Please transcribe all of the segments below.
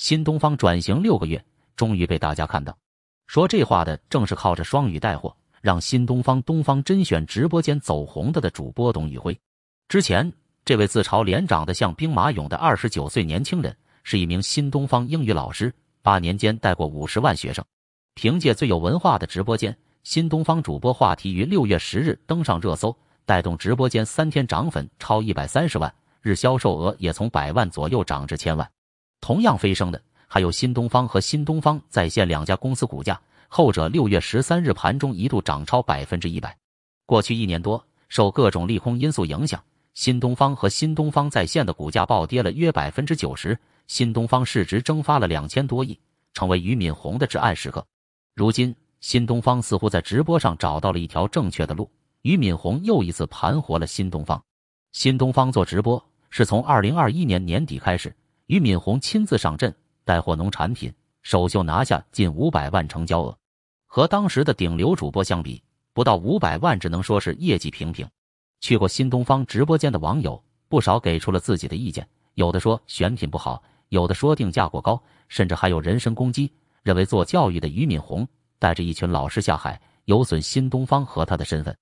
新东方转型六个月，终于被大家看到。说这话的正是靠着双语带货，让新东方东方甄选直播间走红的的主播董宇辉。之前，这位自嘲脸长得像兵马俑的二十九岁年轻人，是一名新东方英语老师，八年间带过五十万学生。凭借最有文化的直播间，新东方主播话题于六月十日登上热搜，带动直播间三天涨粉超一百三十万，日销售额也从百万左右涨至千万。同样飞升的还有新东方和新东方在线两家公司股价，后者六月十三日盘中一度涨超百分之一百。过去一年多，受各种利空因素影响，新东方和新东方在线的股价暴跌了约百分之九十，新东方市值蒸发了两千多亿，成为俞敏洪的至暗时刻。如今，新东方似乎在直播上找到了一条正确的路，俞敏洪又一次盘活了新东方。新东方做直播是从二零二一年年底开始。俞敏洪亲自上阵带货农产品，首秀拿下近五百万成交额。和当时的顶流主播相比，不到五百万只能说是业绩平平。去过新东方直播间的网友不少给出了自己的意见，有的说选品不好，有的说定价过高，甚至还有人身攻击，认为做教育的俞敏洪带着一群老师下海，有损新东方和他的身份。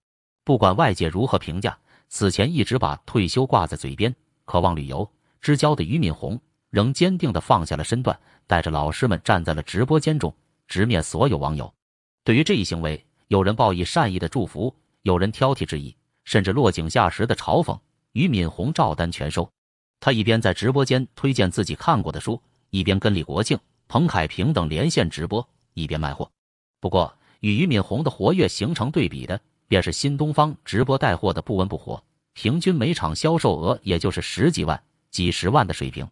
不管外界如何评价，此前一直把退休挂在嘴边，渴望旅游、知交的俞敏洪。仍坚定地放下了身段，带着老师们站在了直播间中，直面所有网友。对于这一行为，有人报以善意的祝福，有人挑剔质疑，甚至落井下石的嘲讽。俞敏洪照单全收。他一边在直播间推荐自己看过的书，一边跟李国庆、彭凯平等连线直播，一边卖货。不过，与俞敏洪的活跃形成对比的，便是新东方直播带货的不温不火，平均每场销售额也就是十几万、几十万的水平。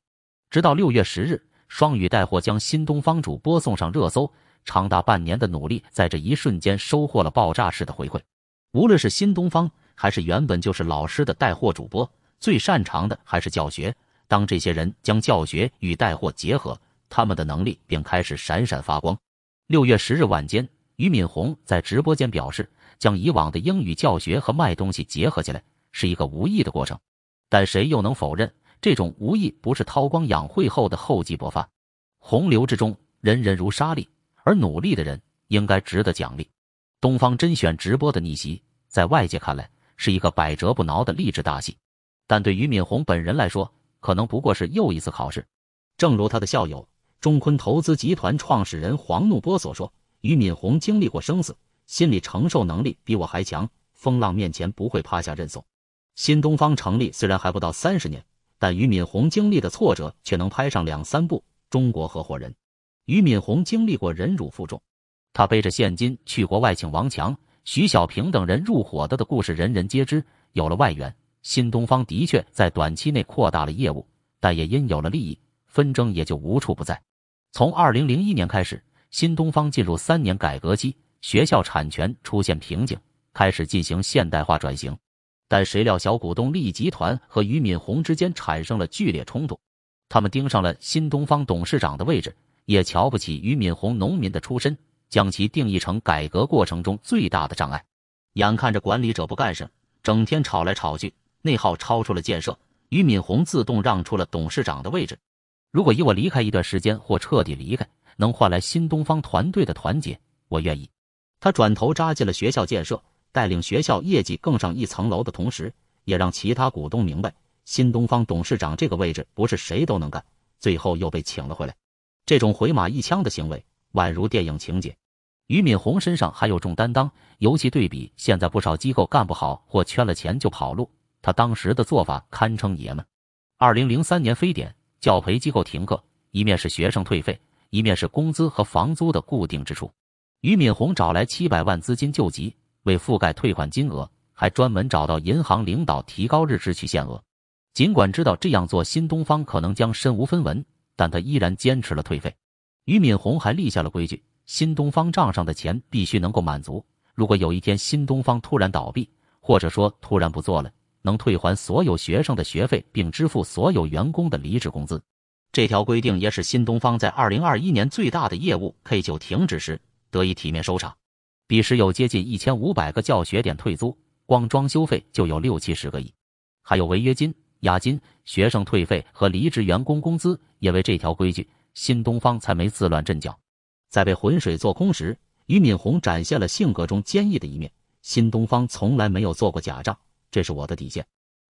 直到六月十日，双语带货将新东方主播送上热搜。长达半年的努力，在这一瞬间收获了爆炸式的回馈。无论是新东方，还是原本就是老师的带货主播，最擅长的还是教学。当这些人将教学与带货结合，他们的能力便开始闪闪发光。六月十日晚间，俞敏洪在直播间表示，将以往的英语教学和卖东西结合起来，是一个无意的过程。但谁又能否认？这种无意不是韬光养晦后的厚积薄发。洪流之中，人人如沙粒，而努力的人应该值得奖励。东方甄选直播的逆袭，在外界看来是一个百折不挠的励志大戏，但对俞敏洪本人来说，可能不过是又一次考试。正如他的校友、中坤投资集团创始人黄怒波所说：“俞敏洪经历过生死，心理承受能力比我还强，风浪面前不会趴下认怂。”新东方成立虽然还不到三十年。但俞敏洪经历的挫折却能拍上两三部《中国合伙人》。俞敏洪经历过忍辱负重，他背着现金去国外请王强、徐小平等人入伙的的故事人人皆知。有了外援，新东方的确在短期内扩大了业务，但也因有了利益纷争也就无处不在。从二零零一年开始，新东方进入三年改革期，学校产权出现瓶颈，开始进行现代化转型。但谁料，小股东益集团和俞敏洪之间产生了剧烈冲突。他们盯上了新东方董事长的位置，也瞧不起俞敏洪农民的出身，将其定义成改革过程中最大的障碍。眼看着管理者不干事，整天吵来吵去，内耗超出了建设。俞敏洪自动让出了董事长的位置。如果以我离开一段时间或彻底离开，能换来新东方团队的团结，我愿意。他转头扎进了学校建设。带领学校业绩更上一层楼的同时，也让其他股东明白新东方董事长这个位置不是谁都能干。最后又被请了回来，这种回马一枪的行为宛如电影情节。俞敏洪身上还有重担当，尤其对比现在不少机构干不好或圈了钱就跑路，他当时的做法堪称爷们。二零零三年非典，教培机构停课，一面是学生退费，一面是工资和房租的固定支出。俞敏洪找来七百万资金救急。为覆盖退款金额，还专门找到银行领导提高日支取限额。尽管知道这样做新东方可能将身无分文，但他依然坚持了退费。俞敏洪还立下了规矩：新东方账上的钱必须能够满足。如果有一天新东方突然倒闭，或者说突然不做了，能退还所有学生的学费，并支付所有员工的离职工资。这条规定也使新东方在二零二一年最大的业务 K 九停止时得以体面收场。彼时有接近一千五百个教学点退租，光装修费就有六七十个亿，还有违约金、押金、学生退费和离职员工工资。因为这条规矩，新东方才没自乱阵脚。在被浑水做空时，俞敏洪展现了性格中坚毅的一面。新东方从来没有做过假账，这是我的底线。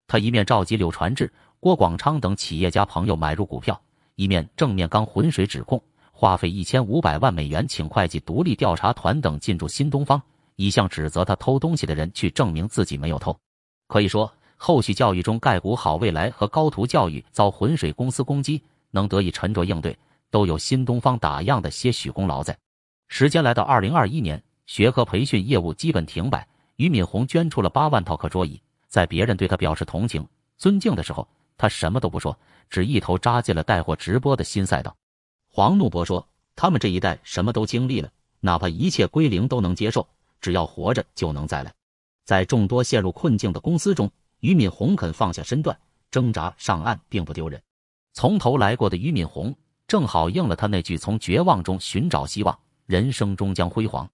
他一面召集柳传志、郭广昌等企业家朋友买入股票，一面正面刚浑水指控。花费一千五百万美元，请会计、独立调查团等进驻新东方，以向指责他偷东西的人去证明自己没有偷。可以说，后续教育中，盖谷好未来和高途教育遭浑水公司攻击，能得以沉着应对，都有新东方打样的些许功劳在。时间来到二零二一年，学科培训业务基本停摆，俞敏洪捐出了八万套课桌椅。在别人对他表示同情、尊敬的时候，他什么都不说，只一头扎进了带货直播的新赛道。黄怒波说：“他们这一代什么都经历了，哪怕一切归零都能接受，只要活着就能再来。”在众多陷入困境的公司中，俞敏洪肯放下身段挣扎上岸，并不丢人。从头来过的俞敏洪，正好应了他那句“从绝望中寻找希望，人生终将辉煌”。